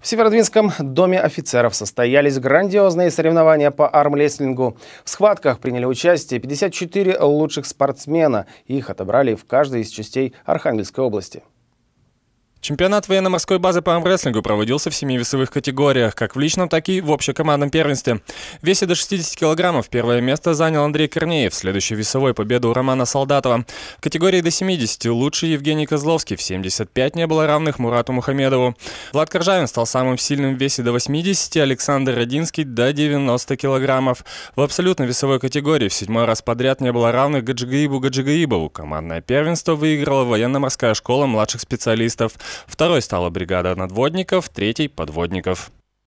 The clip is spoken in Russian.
В Северодвинском доме офицеров состоялись грандиозные соревнования по армрестлингу. В схватках приняли участие 54 лучших спортсмена. Их отобрали в каждой из частей Архангельской области. Чемпионат военно-морской базы по армрестлингу проводился в семи весовых категориях, как в личном, так и в общекомандном первенстве. В весе до 60 килограммов первое место занял Андрей Корнеев, следующей весовой победу Романа Солдатова. В категории до 70 лучший Евгений Козловский, в 75 не было равных Мурату Мухамедову. Влад Коржавин стал самым сильным в весе до 80, Александр Родинский до 90 килограммов. В абсолютно весовой категории в седьмой раз подряд не было равных Гаджигаибу Гаджигаибову. Командное первенство выиграла военно-морская школа младших специалистов. Второй стала бригада надводников, третий — подводников.